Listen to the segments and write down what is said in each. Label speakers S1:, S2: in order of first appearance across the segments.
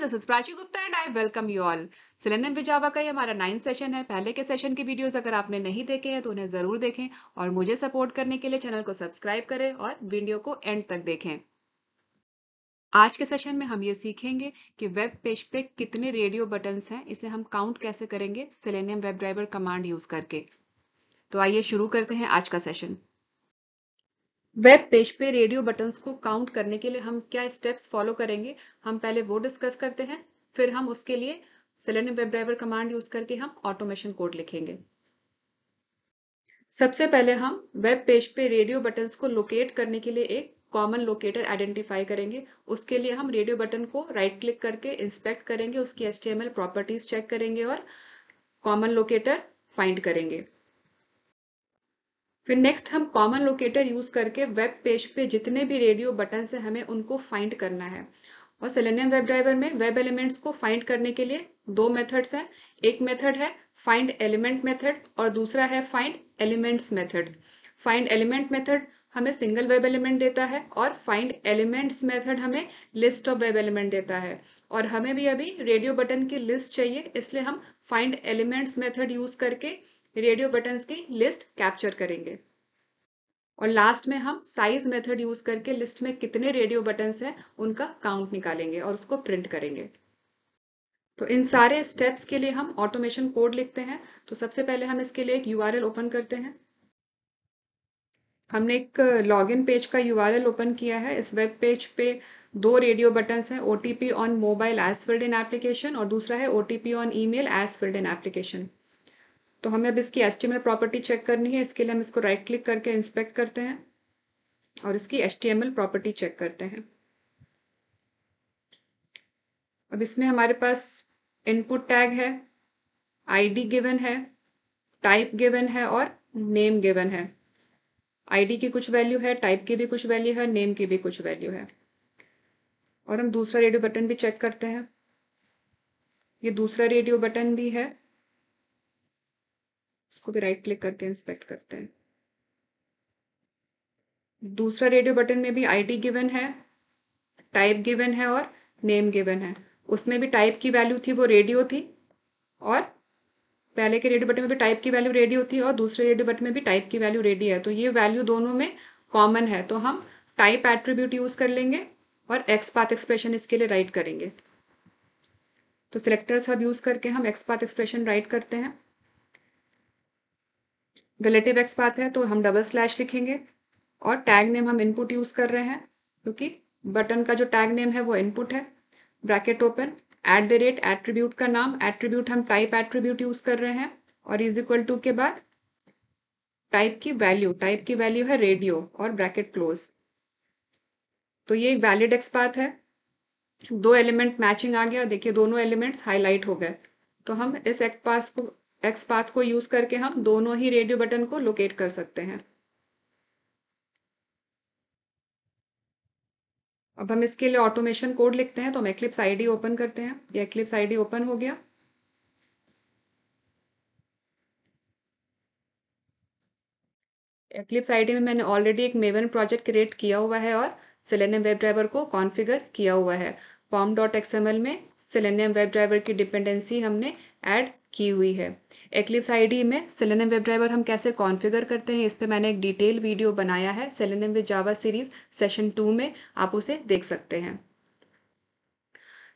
S1: guys, this is Prachi Gupta and I welcome you all Selenium with Java का ये हमारा ninth session है पहले के सेशन के वीडियोस अगर आपने नहीं देखे हैं तो उन्हें जरूर देखें और मुझे सपोर्ट करने के लिए चैनल को सब्सक्राइब करें और वीडियो को एंड तक देखें आज के सेशन में हम ये सीखेंगे कि वेब पेज पे कितने रेडियो बटन्स हैं इसे हम काउंट कैसे करेंगे Selenium web driver command use करके तो आइए शुरू करते हैं आज का सेशन वेब पेज पे रेडियो बटन्स को काउंट करने के लिए हम क्या स्टेप्स फॉलो करेंगे हम पहले वो डिस्कस करते हैं फिर हम उसके लिए Selenium web driver command use करके हम ऑटोमेशन कोड लिखेंगे सबसे पहले हम वेब पेज पे रेडियो बटन्स को लोकेट करने के लिए एक कॉमन लोकेटर आइडेंटिफाई करेंगे उसके लिए हम रेडियो बटन को राइट क्लिक करके इंस्पेक्ट करेंगे उसकी एस प्रॉपर्टीज चेक करेंगे और कॉमन लोकेटर फाइंड करेंगे फिर नेक्स्ट हम कॉमन लोकेटर यूज करके वेब पेज पे जितने भी रेडियो बटन है हमें उनको फाइंड करना है और सेलेनियम वेब ड्राइवर में वेब एलिमेंट्स को फाइंड करने के लिए दो मेथड्स हैं एक मेथड है फाइंड एलिमेंट मेथड और दूसरा है find elements method find element method हमें सिंगल वेब एलिमेंट देता है और फाइंड एलिमेंट्स मेथड हमें लिस्ट ऑफ वेब एलिमेंट देता है और हमें भी अभी रेडियो बटन की लिस्ट चाहिए इसलिए हम फाइंड एलिमेंट्स मेथड यूज करके रेडियो बटन्स की लिस्ट कैप्चर करेंगे और लास्ट में हम साइज मेथड यूज करके लिस्ट में कितने रेडियो बटन्स हैं उनका काउंट निकालेंगे और उसको प्रिंट करेंगे तो इन सारे स्टेप्स के लिए हम ऑटोमेशन कोड लिखते हैं तो सबसे पहले हम इसके लिए एक यू ओपन करते हैं हमने एक लॉगिन uh, पेज का यू ओपन किया है इस वेब पेज पे दो रेडियो बटन्स हैं O on mobile as filled in application और दूसरा है O on email as filled in application तो हमें अब इसकी एच प्रॉपर्टी चेक करनी है इसके लिए हम इसको राइट क्लिक करके इंस्पेक्ट करते हैं और इसकी एल प्रॉपर्टी चेक करते हैं अब इसमें हमारे पास इनपुट टैग है आईडी गिवन है टाइप गिवन है और नेम गिवन है आईडी की कुछ वैल्यू है टाइप की भी कुछ वैल्यू है नेम की भी कुछ वैल्यू है और हम दूसरा रेडियो बटन भी चेक करते हैं ये दूसरा रेडियो बटन भी है इसको भी राइट क्लिक करके इंस्पेक्ट करते हैं दूसरा रेडियो बटन में भी आईडी गिवन है टाइप गिवन है और नेम गिवन है उसमें भी टाइप की वैल्यू थी वो रेडियो थी और पहले के रेडियो बटन में भी टाइप की वैल्यू रेडियो थी और दूसरे रेडियो बटन में भी टाइप की वैल्यू रेडियो है तो ये वैल्यू दोनों में कॉमन है तो हम टाइप एट्रीब्यूट यूज़ कर लेंगे और एक्स पाथ एक्सप्रेशन इसके लिए राइट करेंगे तो सिलेक्टर्स हब यूज़ करके हम एक्स पाथ एक्सप्रेशन राइट करते हैं रिलेटिव एक्स बात है तो हम डबल स्लैश लिखेंगे और टैग नेम हम इनपुट यूज़ कर रहे हैं क्योंकि बटन का जो टैग नेम है वो इनपुट है bracket open at the rate attribute का नाम एट्रीब्यूट हम टाइप एट्रीब्यूट यूज़ कर रहे हैं और इज इक्वल टू के बाद टाइप की वैल्यू टाइप की वैल्यू है रेडियो और ब्रैकेट क्लोज तो ये एक वैलिड एक्स एक्सपाथ है दो एलिमेंट मैचिंग आ गया देखिए दोनों एलिमेंट्स हाईलाइट हो गए तो हम इस एक्ट पास को एक्स पाथ को यूज करके हम दोनों ही रेडियो बटन को लोकेट कर सकते हैं अब हम इसके लिए ऑटोमेशन कोड लिखते हैं तो हम एक्लिप्स आईडी ओपन करते हैं ये एक्लिप्स आईडी ओपन हो गया एक्लिप्स आईडी में मैंने ऑलरेडी एक मेवन प्रोजेक्ट क्रिएट किया हुआ है और सिलेनियम वेब ड्राइवर को कॉन्फ़िगर किया हुआ है पॉम डॉट एक्स में सिलेनियम वेब ड्राइवर की डिपेंडेंसी हमने ऐड की हुई है एक्लिप्स आईडी में सेलेनम वेब ड्राइवर हम कैसे कॉन्फ़िगर करते हैं इस पर मैंने एक डिटेल वीडियो बनाया है Selenium with Java series session two में आप उसे देख सकते हैं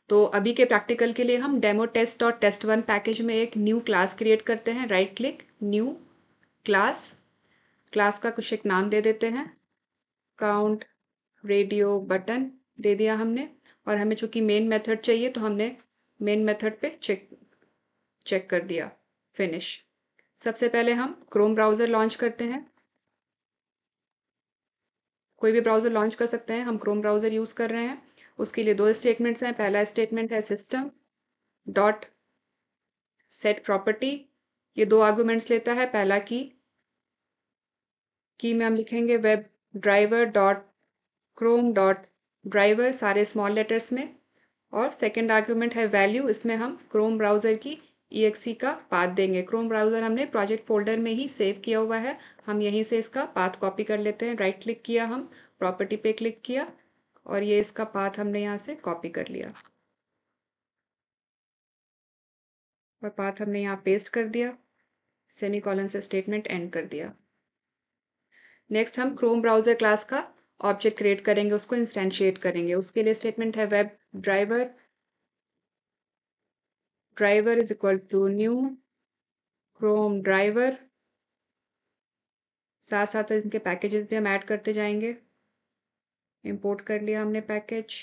S1: तो अभी के प्रैक्टिकल के लिए हम डेमो टेस्ट और टेस्ट वन पैकेज में एक न्यू क्लास क्रिएट करते हैं right click new class class का कुछ एक नाम दे देते हैं काउंट रेडियो बटन दे दिया हमने और हमें चूंकि मेन मेथड चाहिए तो हमने मेन मेथड पे चेक चेक कर दिया फिनिश सबसे पहले हम क्रोम ब्राउज़र लॉन्च करते हैं कोई भी ब्राउज़र लॉन्च कर सकते हैं हम क्रोम ब्राउज़र यूज़ कर रहे हैं उसके लिए दो स्टेटमेंट्स हैं पहला स्टेटमेंट है सिस्टम डॉट सेट प्रॉपर्टी ये दो आर्गुमेंट्स लेता है पहला की की में हम लिखेंगे web driver dot Chrome dot driver सारे स्मॉल लेटर्स में और सेकंड आर्गुमेंट है वैल्यू इसमें हम क्रोम ब्राउज़र की exe e का पाथ देंगे क्रोम ब्राउज़र हमने प्रोजेक्ट फोल्डर में ही सेव किया हुआ है हम यहीं से इसका पाथ कॉपी कर लेते हैं राइट क्लिक किया हम प्रॉपर्टी पे क्लिक किया और ये इसका पाथ हमने यहाँ से कॉपी कर लिया और पाथ हमने यहाँ पेस्ट कर दिया सेमी कॉलन से स्टेटमेंट एंड कर दिया नेक्स्ट हम क्रोम ब्राउज़र क्लास का ऑब्जेक्ट क्रिएट करेंगे उसको इंस्टेंशिएट करेंगे उसके लिए स्टेटमेंट है web driver driver is equal to new chrome driver साथ साथ इनके पैकेजेस भी हम ऐड करते जाएंगे इंपोर्ट कर लिया हमने पैकेज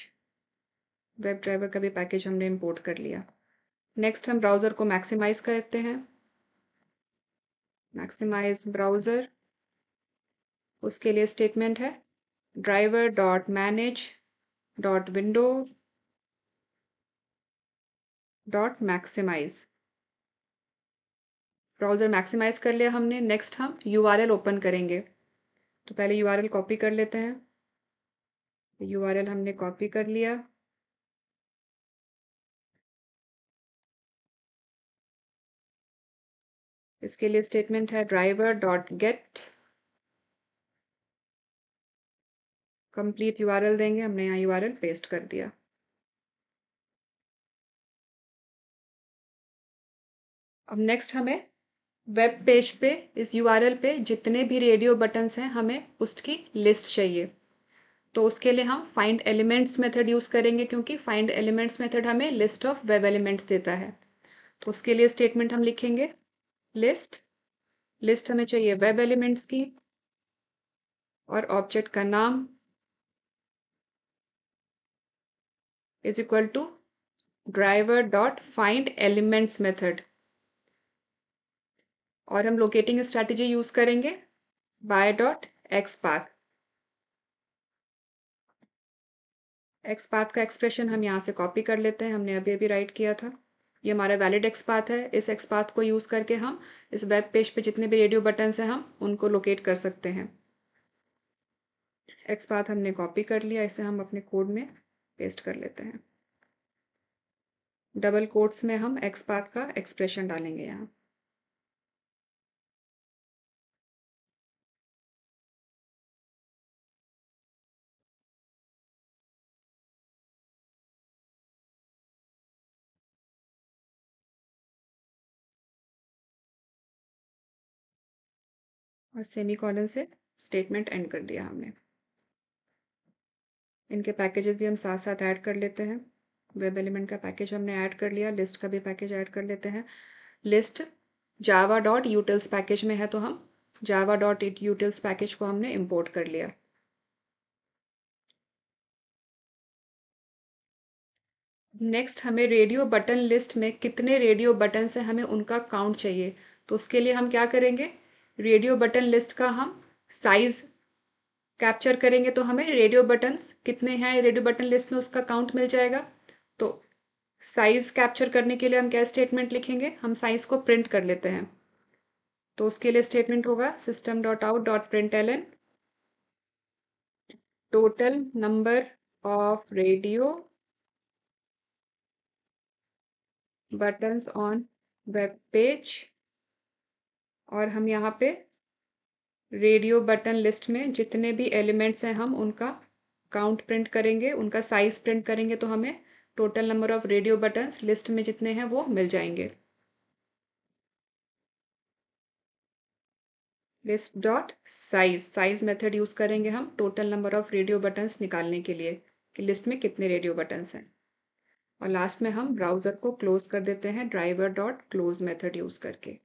S1: वेब ड्राइवर का भी पैकेज हमने इंपोर्ट कर लिया नेक्स्ट हम ब्राउज़र को मैक्सिमाइज करते हैं मैक्सिमाइज ब्राउज़र उसके लिए स्टेटमेंट है driver dot manage dot window dot maximise browser maximise कर लिया हमने नेक्स्ट हम यू आर एल ओपन करेंगे तो पहले यू आर एल कॉपी कर लेते हैं यू आर एल हमने कॉपी कर लिया इसके लिए स्टेटमेंट है driver dot get complete U R L देंगे हमने यहाँ यू आर एल पेस्ट कर दिया अब नेक्स्ट हमें वेब पेज पे इस यू पे जितने भी रेडियो बटन्स हैं हमें उसकी लिस्ट चाहिए तो उसके लिए हम फाइंड एलिमेंट्स मेथड यूज़ करेंगे क्योंकि फाइंड एलिमेंट्स मेथड हमें लिस्ट ऑफ वेब एलिमेंट्स देता है तो उसके लिए स्टेटमेंट हम लिखेंगे लिस्ट लिस्ट हमें चाहिए वेब एलिमेंट्स की और ऑब्जेक्ट का नाम is equal to driver dot find elements method और हम लोकेटिंग स्ट्रेटेजी यूज करेंगे by dot X path X path का एक्सप्रेशन हम यहाँ से कॉपी कर लेते हैं हमने अभी अभी राइट किया था ये हमारा वैलिड एक्स पाथ है इस एक्स पाथ को यूज़ करके हम इस वेब पेज पे जितने भी रेडियो बटन हैं हम उनको लोकेट कर सकते हैं एक्स पाथ हमने कॉपी कर लिया इसे हम अपने कोड में पेस्ट कर लेते हैं डबल कोट्स में हम एक्स पाथ का एक्सप्रेशन डालेंगे यहाँ और सेमी कॉलन से स्टेटमेंट एंड कर दिया हमने इनके पैकेजेस भी हम साथ साथ ऐड कर लेते हैं वेब एलिमेंट का पैकेज हमने ऐड कर लिया लिस्ट का भी पैकेज ऐड कर लेते हैं list Java dot utils package में है तो हम जावा डॉट यूटिल्स पैकेज को हमने इम्पोर्ट कर लिया नेक्स्ट हमें रेडियो बटन लिस्ट में कितने रेडियो बटन से हमें उनका काउंट चाहिए तो उसके लिए हम क्या करेंगे रेडियो बटन लिस्ट का हम साइज कैप्चर करेंगे तो हमें रेडियो बटन्स कितने हैं रेडियो बटन लिस्ट में उसका काउंट मिल जाएगा तो साइज कैप्चर करने के लिए हम क्या स्टेटमेंट लिखेंगे हम साइज को प्रिंट कर लेते हैं तो उसके लिए स्टेटमेंट होगा system dot out dot print L N total number of radio buttons on web page और हम यहाँ पे रेडियो बटन लिस्ट में जितने भी एलिमेंट्स हैं हम उनका काउंट प्रिंट करेंगे उनका साइज प्रिंट करेंगे तो हमें total number of radio buttons list में जितने हैं वो मिल जाएंगे list dot size size method use करेंगे हम total number of radio buttons निकालने के लिए कि लिस्ट में कितने रेडियो बटन्स हैं और लास्ट में हम ब्राउज़र को क्लोज़ कर देते हैं driver dot close method use करके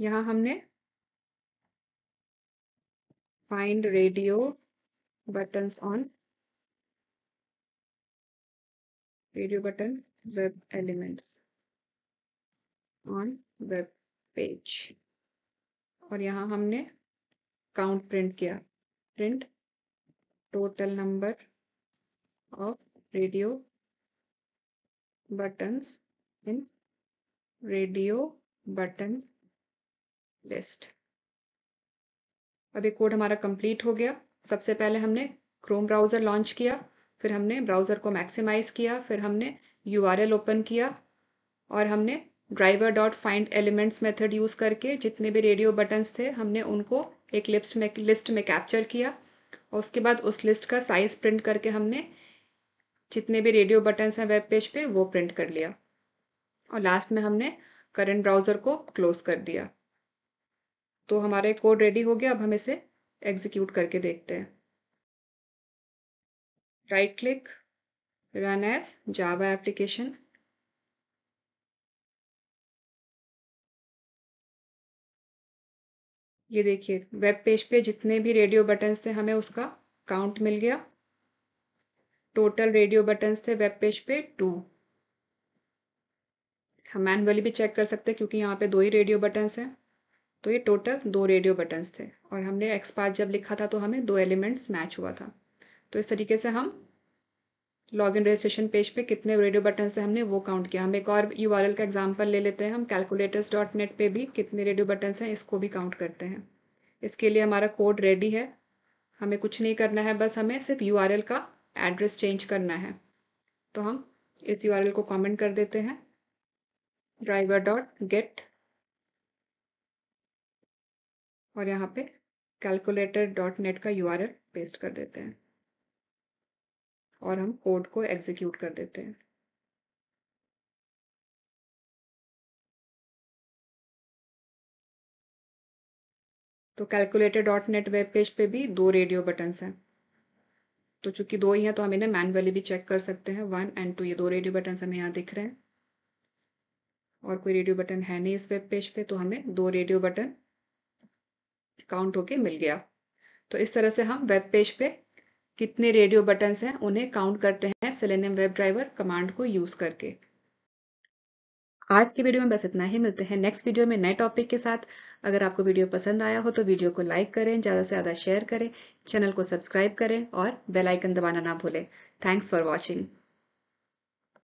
S1: यहाँ हमने find radio button on radio button web elements on web page और यहां हमने काउंट प्रिंट किया print total number of radio buttons in radio buttons list अब ये कोड हमारा कंप्लीट हो गया सबसे पहले हमने क्रोम ब्राउज़र लॉन्च किया फिर हमने ब्राउज़र को मैक्सिमाइज़ किया फिर हमने यू ओपन किया और हमने driver dot find elements method use करके जितने भी रेडियो बटन्स थे हमने उनको एक लिस्ट में लिस्ट में कैप्चर किया और उसके बाद उस लिस्ट का साइज़ प्रिंट करके हमने जितने भी रेडियो बटन्स हैं वेब पेज पे वो प्रिंट कर लिया और लास्ट में हमने करंट ब्राउज़र को क्लोज़ कर दिया तो हमारे कोड रेडी हो गया अब हम इसे एग्जीक्यूट करके देखते हैं right click run as Java application ये देखिए वेब पेज पे जितने भी रेडियो बटन्स थे हमें उसका काउंट मिल गया टोटल रेडियो बटन्स थे वेब पेज पे टू हम मैनुअली भी चेक कर सकते हैं क्योंकि यहाँ पे दो ही रेडियो बटन्स हैं तो ये टोटल दो रेडियो बटन्स थे और हमने एक्स जब लिखा था तो हमें दो एलिमेंट्स मैच हुआ था तो इस तरीके से हम लॉग इन रजिस्ट्रेशन पेज पे कितने रेडियो बटन से हमने वो काउंट किया हम एक और यू का एग्जाम्पल ले लेते हैं हम कैलकुलेटर्स डॉट नेट पर भी कितने रेडियो बटन्स हैं इसको भी काउंट करते हैं इसके लिए हमारा कोड रेडी है हमें कुछ नहीं करना है बस हमें सिर्फ यू का एड्रेस चेंज करना है तो हम इस यू को कॉमेंट कर देते हैं ड्राइवर डॉट गेट और यहाँ पे कैलकुलेटर डॉट नेट का यू पेस्ट कर देते हैं और हम कोड को एग्जीक्यूट कर देते हैं तो calculator dot net web page पे भी दो रेडियो बटन्स हैं तो चूंकि दो ही हैं तो हम इन्हें मैनुअली भी चेक कर सकते हैं वन एंड टू ये दो रेडियो बटन्स हमें यहाँ दिख रहे हैं और कोई रेडियो बटन है नहीं इस वेब पेज पे तो हमें दो रेडियो बटन काउंट होके मिल गया तो इस तरह से हम वेब पेज पे कितने रेडियो बटन्स हैं उन्हें काउंट करते हैं सेलेनियम वेब ड्राइवर कमांड को यूज़ करके आज के वीडियो में बस इतना ही मिलते हैं नेक्स्ट वीडियो में नए टॉपिक के साथ अगर आपको वीडियो पसंद आया हो तो वीडियो को लाइक करें ज़्यादा से ज़्यादा शेयर करें चैनल को सब्सक्राइब करें और बेल आइकन दबाना ना भूलें थैंक्स फॉर वॉचिंग